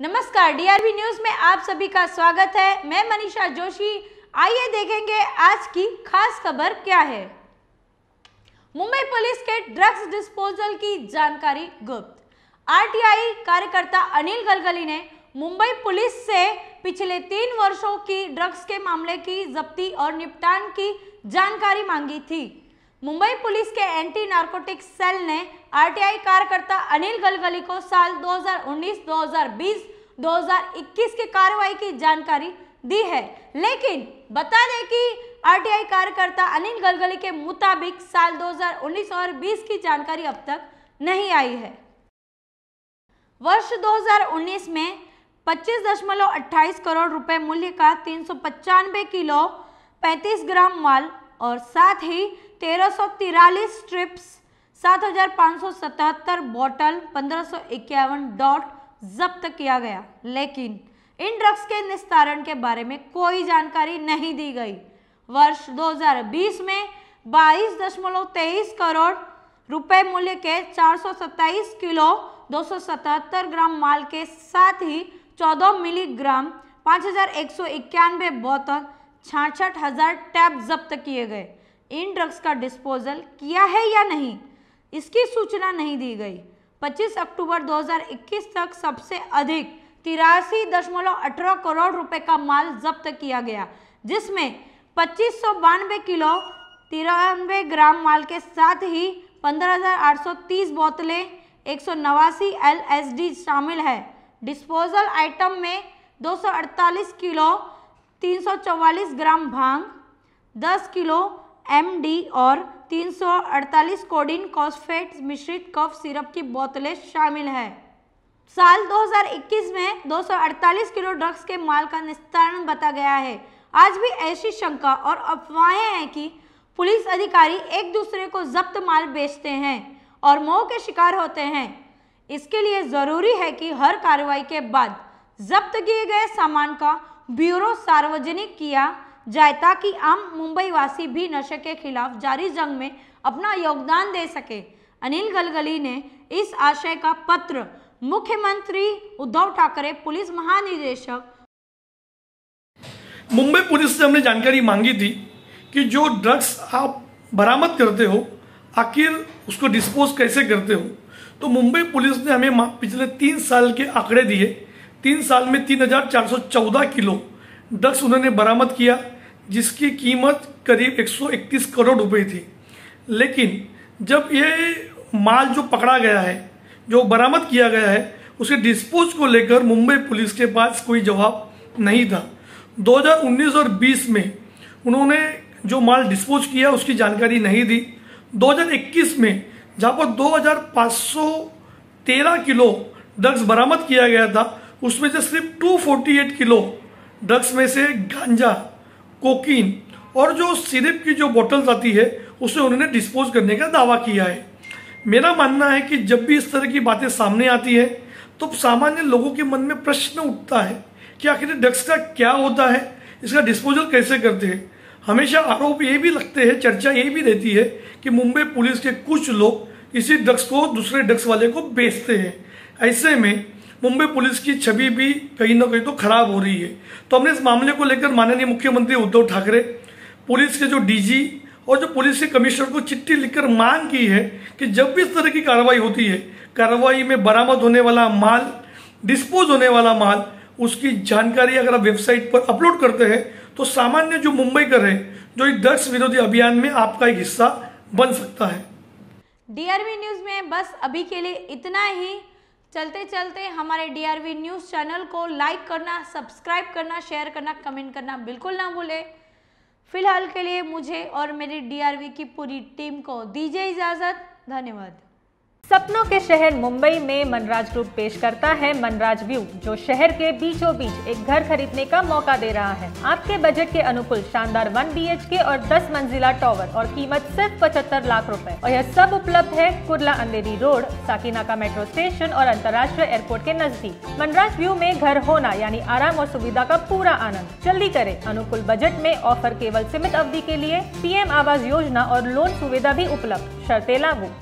नमस्कार DRB news में आप सभी का स्वागत है मैं मनीषा जोशी आइए देखेंगे आज की खास खबर क्या है मुंबई पुलिस के ड्रग्स डिस्पोजल की जानकारी गुप्त आरटीआई कार्यकर्ता अनिल गलगली ने मुंबई पुलिस से पिछले तीन वर्षों की ड्रग्स के मामले की जब्ती और निपटान की जानकारी मांगी थी मुंबई पुलिस के एंटी नार्कोटिक्स सेल ने आरटीआई कार्यकर्ता अनिल गलगली को साल 2019, 2020, 2021 की कार्रवाई की जानकारी दी है लेकिन बता दें कि आरटीआई कार्यकर्ता अनिल गलगली के मुताबिक साल 2019 और 20 की जानकारी अब तक नहीं आई है वर्ष 2019 में 25.28 करोड़ रुपए मूल्य का तीन किलो 35 ग्राम माल और साथ ही तेरह स्ट्रिप्स पंद्रह बोतल इक्यावन डॉट जब्त किया गया लेकिन इन ड्रग्स के निस्तारण के बारे में कोई जानकारी नहीं दी गई वर्ष 2020 में 22.23 करोड़ रुपए मूल्य के सत्ताईस किलो 277 ग्राम माल के साथ ही 14 मिलीग्राम पाँच हजार बोतल हज़ार टैब जब्त किए गए इन ड्रग्स का डिस्पोजल किया है या नहीं इसकी सूचना नहीं दी गई 25 अक्टूबर 2021 तक सबसे अधिक तिरासी दशमलव अठारह करोड़ रुपए का माल जब्त किया गया जिसमें पच्चीस किलो तिरानवे ग्राम माल के साथ ही 15,830 बोतलें एक सौ नवासी एल शामिल है डिस्पोजल आइटम में 248 किलो 344 ग्राम भांग 10 किलो डी और 348 कोडिन कॉस्फेट मिश्रित कफ सिरप की बोतलें शामिल हैं साल 2021 में 248 किलो ड्रग्स के माल का निस्तारण बता गया है आज भी ऐसी शंका और अफवाहें हैं कि पुलिस अधिकारी एक दूसरे को जब्त माल बेचते हैं और मोह के शिकार होते हैं इसके लिए ज़रूरी है कि हर कार्रवाई के बाद जब्त किए गए सामान का ब्यूरो सार्वजनिक किया जाए ताकि आम मुंबई वासी भी नशे के खिलाफ जारी जंग में अपना योगदान दे सके अनिल गलगली ने इस आशय का पत्र मुख्यमंत्री उद्धव ठाकरे पुलिस महानिदेशक मुंबई पुलिस से हमने जानकारी मांगी थी कि जो ड्रग्स आप बरामद करते हो आखिर उसको डिस्पोज कैसे करते हो तो मुंबई पुलिस ने हमें पिछले तीन साल के आंकड़े दिए तीन साल में तीन हजार चार सौ चौदह किलो ड्रग्स उन्होंने बरामद किया जिसकी कीमत करीब 131 करोड़ रुपए थी लेकिन जब ये माल जो पकड़ा गया है जो बरामद किया गया है उसे डिस्पोज को लेकर मुंबई पुलिस के पास कोई जवाब नहीं था 2019 और 20 में उन्होंने जो माल डिस्पोज किया उसकी जानकारी नहीं दी 2021 में जहाँ पर 2513 किलो ड्रग्स बरामद किया गया था उसमें से सिर्फ 248 किलो ड्रग्स में से गांजा कोकीन और जो सिरप की जो बॉटल्स आती है उसे उन्होंने डिस्पोज करने का दावा किया है मेरा मानना है कि जब भी इस तरह की बातें सामने आती है तो सामान्य लोगों के मन में प्रश्न उठता है कि आखिर ड्रग्स का क्या होता है इसका डिस्पोजल कैसे करते हैं हमेशा आरोप ये भी लगते हैं चर्चा ये भी रहती है कि मुंबई पुलिस के कुछ लोग इसी ड्रग्स को दूसरे ड्रग्स वाले को बेचते हैं ऐसे में मुंबई पुलिस की छवि भी कहीं ना कहीं तो खराब हो रही है तो हमने इस मामले को लेकर माननीय मुख्यमंत्री उद्धव ठाकरे पुलिस के जो डीजी और जो पुलिस के कमिश्नर को चिट्ठी लिखकर मांग की है कि जब भी इस तरह की कार्रवाई होती है कार्रवाई में बरामद होने वाला माल डिस्पोज होने वाला माल उसकी जानकारी अगर आप वेबसाइट पर अपलोड करते हैं तो सामान्य जो मुंबई कर है जो एक ड्रग्स विरोधी अभियान में आपका एक हिस्सा बन सकता है डीआरबी न्यूज में बस अभी के लिए इतना ही चलते चलते हमारे डीआरवी न्यूज़ चैनल को लाइक करना सब्सक्राइब करना शेयर करना कमेंट करना बिल्कुल ना भूलें फिलहाल के लिए मुझे और मेरी डीआरवी की पूरी टीम को दीजिए इजाज़त धन्यवाद सपनों के शहर मुंबई में मनराज ग्रुप पेश करता है मनराज व्यू जो शहर के बीचों बीच एक घर खरीदने का मौका दे रहा है आपके बजट के अनुकूल शानदार वन बी के और 10 मंजिला टॉवर और कीमत सिर्फ पचहत्तर लाख रुपए और यह सब उपलब्ध है Kurla Andheri road Sakinaka metro station और अंतर्राष्ट्रीय एयरपोर्ट के नजदीक मनराज व्यू में घर होना यानी आराम और सुविधा का पूरा आनंद जल्दी करे अनुकूल बजट में ऑफर केवल सीमित अवधि के लिए पी आवास योजना और लोन सुविधा भी उपलब्ध शर्तें लागू